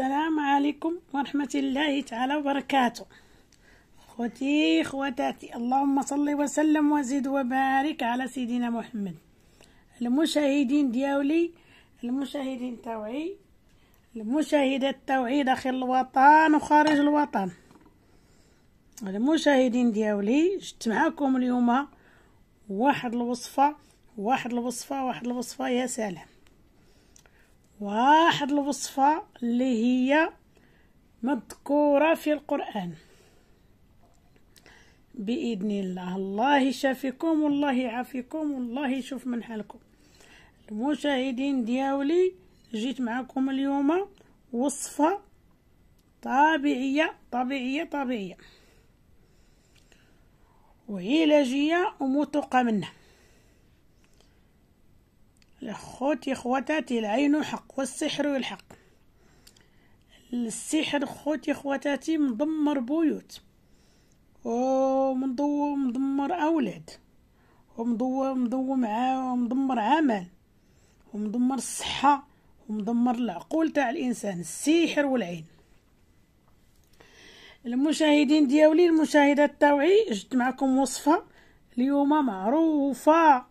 السلام عليكم ورحمة الله تعالى وبركاته أخوتي أخواتاتي اللهم صل وسلم وزد وبارك على سيدنا محمد المشاهدين دياولي المشاهدين توعي المشاهدات التوعي داخل الوطن وخارج الوطن المشاهدين دياولي جت معاكم اليوم واحد الوصفة واحد الوصفة واحد الوصفة يا سلام واحد الوصفة اللي هي مذكورة في القرآن بإذن الله الله يشافيكم والله يعافيكم والله يشوف من حالكم المشاهدين دياولي جيت معكم اليوم وصفة طبيعية طبيعية طبيعية وعلاجية ومتوقع منها يا خواتاتي العين حق والسحر الحق السحر خوتي خواتاتي مدمر بيوت ومدور مدمر اولاد ومدور مدور معاه ومدمر عمل ومدمر الصحة ومدمر العقول تاع الانسان السحر والعين المشاهدين ديالي المشاهدات تاوعي جبت معكم وصفة اليوم معروفة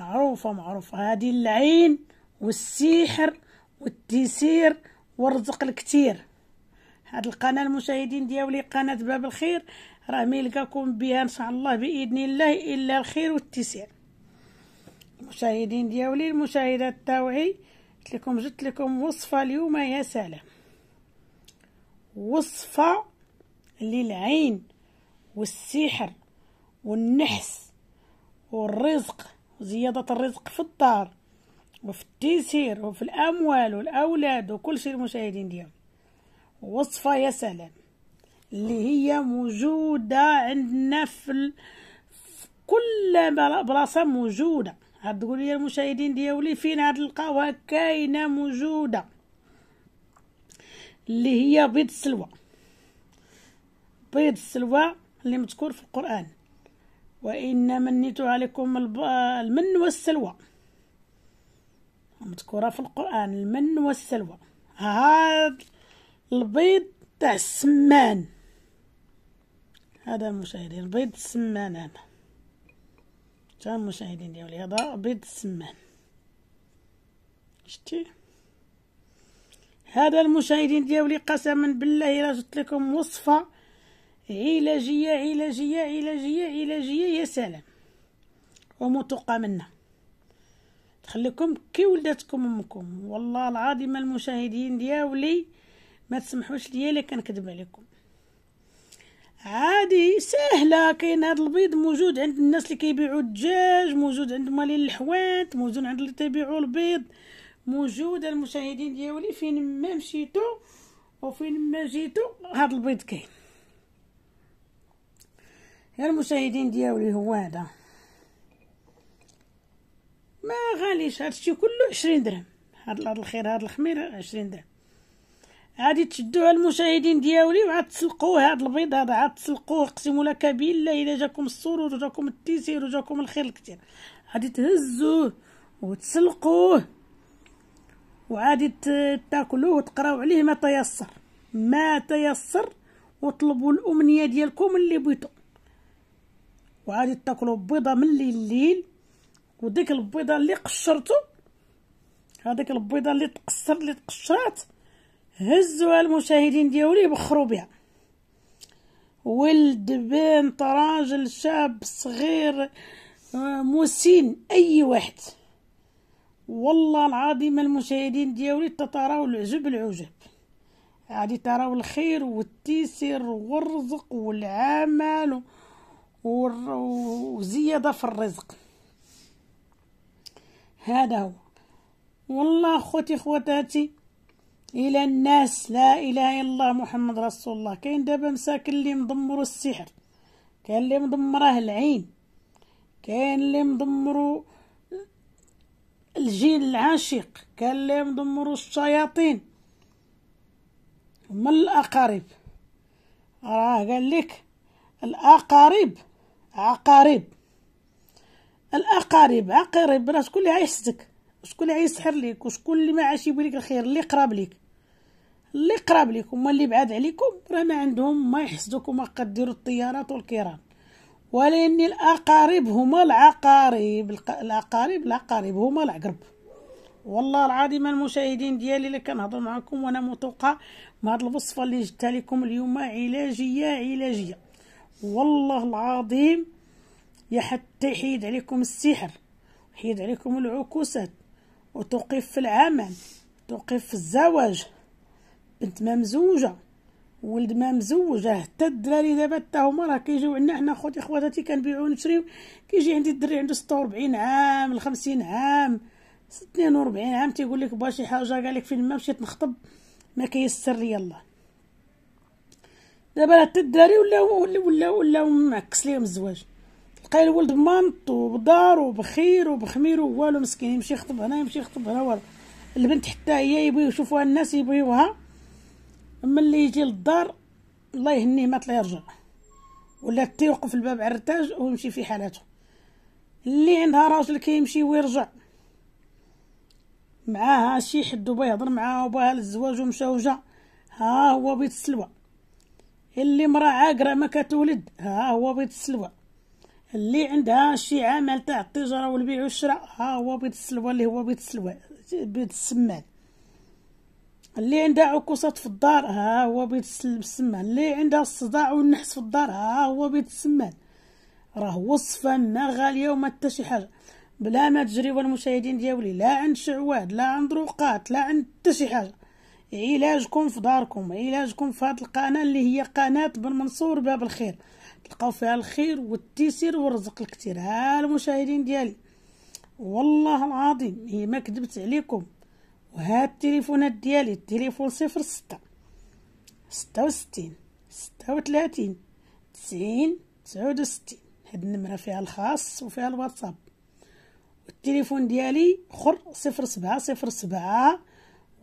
معروفة معروفة هذه العين والسحر والتيسير والرزق الكتير هاد القناة المشاهدين ديالي قناة باب الخير راه ميلقاكم بها ان شاء الله باذن الله الا الخير والتيسير المشاهدين ديالي المشاهدات تاوعي قلت لكم جبت لكم وصفة اليوم يا سلام وصفة للعين والسحر والنحس والرزق زيادة الرزق في الدار وفي التيسير وفي الأموال والأولاد وكل شيء المشاهدين ديالنا وصفة يا سلام اللي هي موجودة عندنا في, كل بلاصة موجودة هاد تقول لي المشاهدين ديالي فين هاد القهوة كاينة موجودة اللي هي بيض السلوى بيض السلوى اللي مذكور في القرآن وإن منيت عليكم المن والسلوى مذكورة في القرآن المن والسلوى هذا البيض تاع السمان هذا مشاهدين بيض السمان هذا تاع المشاهدين ديالي هذا بيض السمان شتي هذا المشاهدين ديالي قسما بالله الا جبت لكم وصفه علاجية علاجية علاجية علاجية يا سلام ومتقى منا تخليكم كي ولدتكم امكم والله العظيم المشاهدين دياولي ما تسمحوش ليا الا كنكذب عليكم عادي سهله كاين هذا البيض موجود عند الناس اللي كيبيعوا الدجاج موجود عند مالين الحوانت موجود عند اللي تبيعوا البيض موجود المشاهدين دياولي فين ما مشيتو وفين ما جيتو هذا البيض كاين يا المشاهدين دياولي هو هذا ما غاليش هادشي كله عشرين درهم هاد الخير هاد الخمير عشرين درهم عادي تشدوها المشاهدين دياولي وعاد تسلقوه هاد البيض هذا عاد تسلقوه اقسم لك بالله الا جاكم السرور وجاكم التيسير وجاكم الخير الكثير غادي تهزوه وتسلقوه وعادي تاكلوه وتقراو عليه ما تيسر ما تيسر وطلبوا الامنيه ديالكم اللي بغيتو وعادي تاكلوا بيضه من الليل الليل وديك البيضه اللي قشرتو هذاك البيضه اللي تقصر اللي تقشرات هزوها المشاهدين ديالي بخروا بها ولد بنت راجل شاب صغير آه، مسن اي واحد والله العظيم المشاهدين ديالي تتراو العجب العجب عادي تراو الخير والتيسير والرزق والعمل و... وزيادة في الرزق هذا هو والله خوتي خواتاتي الى الناس لا اله الا الله محمد رسول الله كاين دابا مساكن اللي مدمروا السحر كاين اللي مدمره العين كاين اللي مدمروا الجيل العاشق كاين اللي مدمروا الشياطين من الاقارب راه قال لك الاقارب عقارب الأقارب عقارب راه شكون اللي عايشتك شكون اللي عايسحر ليك وشكون اللي ما عايش يبغي لك الخير اللي قراب ليك اللي قراب ليك هما اللي بعاد عليكم راه ما عندهم ما يحسدوك وما قدروا الطيارات والكيران ولأن الأقارب هما العقارب الأقارب العقارب هما العقرب والله العظيم المشاهدين ديالي اللي كنهضر معكم وانا متوقع مع هذه الوصفه اللي جبتها لكم اليوم علاجيه علاجيه والله العظيم يا حتى يحيد عليكم السحر يحيد عليكم العكوسات وتوقف في العمل توقف في الزواج بنت ما مزوجه ولد ما مزوجة حتى الدراري دابا حتى هما راه كيجيو عندنا حنا خوتي خواتاتي كنبيعو ونشريو كيجي عندي الدري عنده وربعين عام 50 عام وربعين عام تيقول لك بغا شي حاجه قال لك فين ما مشيت نخطب ما كيسر لي الله دابا راه حتى الدراري ولاو ولاو ولاو معكس ليهم الزواج تلقى الولد مانط وبدار وبخير وبخمير ووالو مسكين يمشي يخطب هنا يمشي يخطب هنا والو البنت حتى هي يبغيو يشوفوها الناس يبغيوها اما اللي يجي للدار الله يهنيه ما طلع يرجع ولا تيوقف الباب على الرتاج ويمشي في حالته اللي عندها راجل كيمشي ويرجع معاها شي حد وبا يهضر معاها وباها للزواج ومشى وجا ها هو بيت السلوى اللي مرأة عاقرة ما كتولد ها هو بيض السلوى اللي عندها شي عمل تاع التجارة والبيع والشراء ها هو بيض السلوى اللي هو بيض السلوى بيض السمان اللي عندها عكوسات في الدار ها هو بيض السمان اللي عندها الصداع والنحس في الدار ها هو بيض السمان راه وصفة ما غالية وما حتى شي حاجة بلا ما تجري والمشاهدين ديالي لا عند شعواد لا عند روقات لا عند حتى شي حاجة علاجكم في داركم علاجكم في هذه القناه اللي هي قناه بن منصور باب الخير تلقاو فيها الخير والتيسير والرزق الكثير ها المشاهدين ديالي والله العظيم هي ما كذبت عليكم وهاد التليفونات ديالي التليفون صفر ستة ستة وستين ستة وثلاثين تسعين تسعود وستين هاد النمرة فيها الخاص وفيها الواتساب والتليفون ديالي خر صفر سبعة صفر سبعة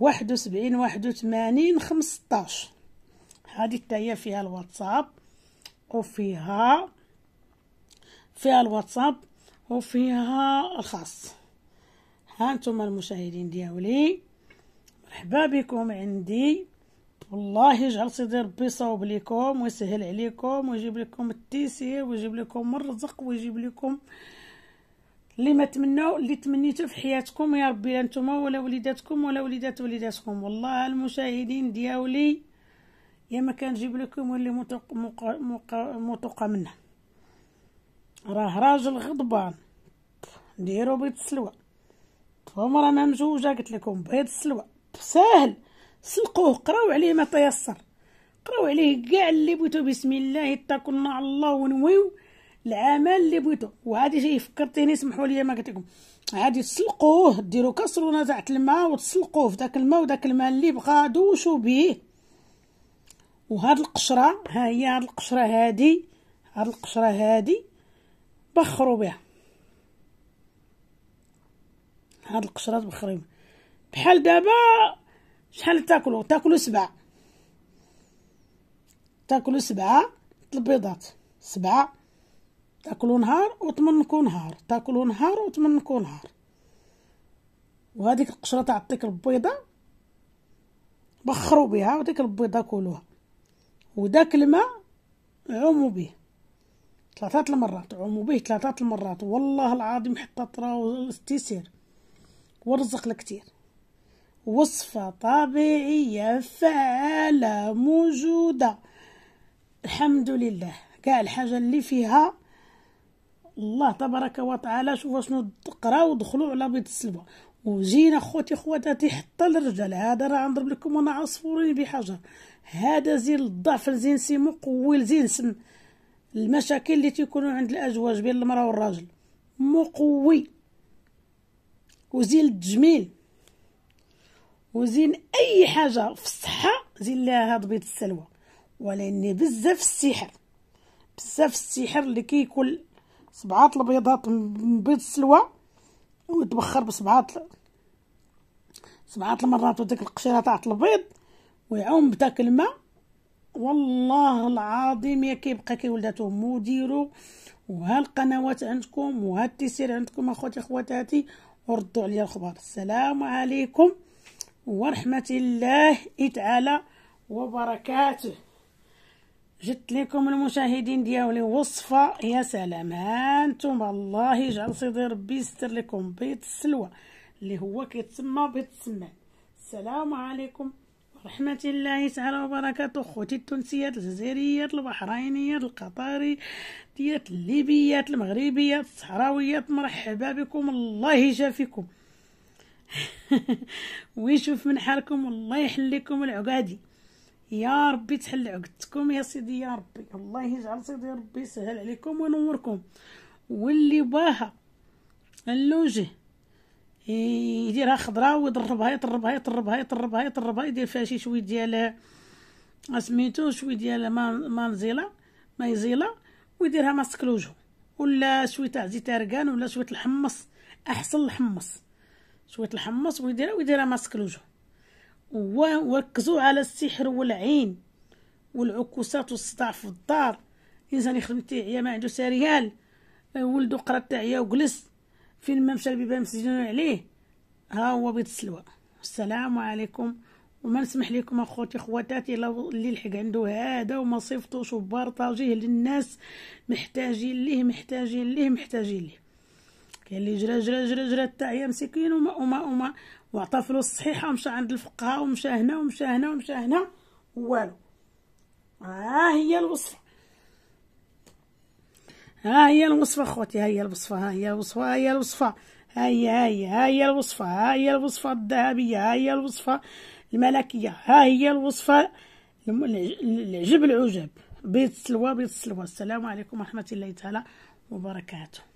واحد وسبعين واحد وثمانين خمسطاش هادي تاهي فيها الواتساب وفيها فيها الواتساب وفيها الخاص هانتوما المشاهدين دياولي مرحبا بكم عندي والله يجعل سيدي ربي صوب لكم ويسهل عليكم ويجيب لكم التيسير ويجيب لكم الرزق ويجيب لكم اللي ما تمنوا اللي تمنيتو في حياتكم يا ربي لا نتوما ولا وليداتكم ولا وليدات وليداتكم والله المشاهدين دياولي يا ما كنجيب لكم واللي متق مق متق منه راه راجل غضبان ديرو بيض السلوى فهم راه ما مجوجه قلت لكم بيض السلوى ساهل سلقوه قراو عليه ما تيسر قراو عليه كاع اللي بغيتو بسم الله اتقوا الله ونويو العمل اللي بغيتو وهذه شي فكرتيني سمحوا لي ما قلت لكم عادي تسلقوه ديروا كسرونه تاع الماء وتسلقوه في داك الماء وداك الماء اللي بغا دوشوا به وهاد القشره ها هي هاد القشره هادي هاد القشره هادي بخروا بها هاد القشره تبخريو بحال دابا شحال تاكلوا تاكلوا سبعه تاكلوا سبعه البيضات سبعه تاكلوا نهار وتمنكوا نهار تاكلوا نهار وتمنكوا نهار وهذيك القشره تاع ديك البيضه بخروا بها وديك البيضه كلوها وداك الماء عوموا به ثلاثة المرات عوموا به ثلاثة المرات والله العظيم حتى ترى استسير ورزق الكثير وصفة طبيعية فعالة موجودة الحمد لله كاع الحاجة اللي فيها الله تبارك وتعالى شوف شنو تقراو دخلوا على بيض السلوى وجينا خوتي خواتاتي حتى للرجال هذا راه نضرب لكم وانا عصفورين بحجر هذا زين الضعف زين سيمو قوي زين سم المشاكل اللي تيكونوا عند الازواج بين المراه والراجل مو قوي وزين التجميل وزين اي حاجه في الصحه زين لها بيت السلوى ولاني بزاف السحر بزاف السحر اللي كيكون سبعات البيضات من بيض السلوى وتبخر بسبعات سبعات المرات وديك القشيرة تاع البيض ويعوم بداك الماء والله العظيم يا كيبقى كيولد مديرو وها القنوات عندكم وها التيسير عندكم اخوتي اخواتاتي وردوا عليا الخبر السلام عليكم ورحمه الله تعالى وبركاته جبت لكم المشاهدين دياولي وصفة يا سلام هانتم الله يجعل سيدي ربي يستر لكم بيض السلوى اللي هو كيتسمى بيض السمان السلام عليكم ورحمة الله تعالى وبركاته خوتي التونسيات الجزائريات البحرينيات القطريات الليبيات المغربيات الصحراويات مرحبا بكم الله يجافيكم ويشوف من حالكم الله يحليكم العقادي يا ربي تحل عقدتكم يا سيدي يا ربي الله يجعل سيدي ربي يسهل عليكم وينوركم واللي باها اللوجه يديرها خضراء ويضربها يطربها يطربها يطربها يطربها يدير فيها شي شويه ديال اسميتو شويه ديال مانزيلا مايزيلا ويديرها ماسك الوجه ولا شويه تاع زيت ارغان ولا شويه الحمص احسن الحمص شويه الحمص ويديرها ويديرها ماسك الوجه وركزوا على السحر والعين والعكوسات والصداع في الدار الانسان يخدم تاعيا ما عنده سريال آه، ولدو قرا تاعيا وجلس فين ما مشى البيبان مسجون عليه ها هو بيت السلوى السلام عليكم وما نسمح لكم اخوتي خواتاتي اللي لحق عنده هذا وما صيفطوش وبارطاجيه للناس محتاجين ليه محتاجين ليه محتاجين ليه كاين اللي جرى جرى جرى جرى تاع هي مسكين وما وما وما وعطى فلوس صحيحه ومشى عند الفقهاء ومشى هنا ومشى هنا ومشى هنا والو ها هي الوصفه ها هي الوصفه خوتي ها هي الوصفه ها هي الوصفه ها هي الوصفه ها هي ها هي ها هي الوصفه ها هي الوصفه الذهبيه ها هي الوصفه الملكيه ها هي الوصفه العجب العجب بيض السلوى بيض السلوى السلام عليكم ورحمه الله تعالى وبركاته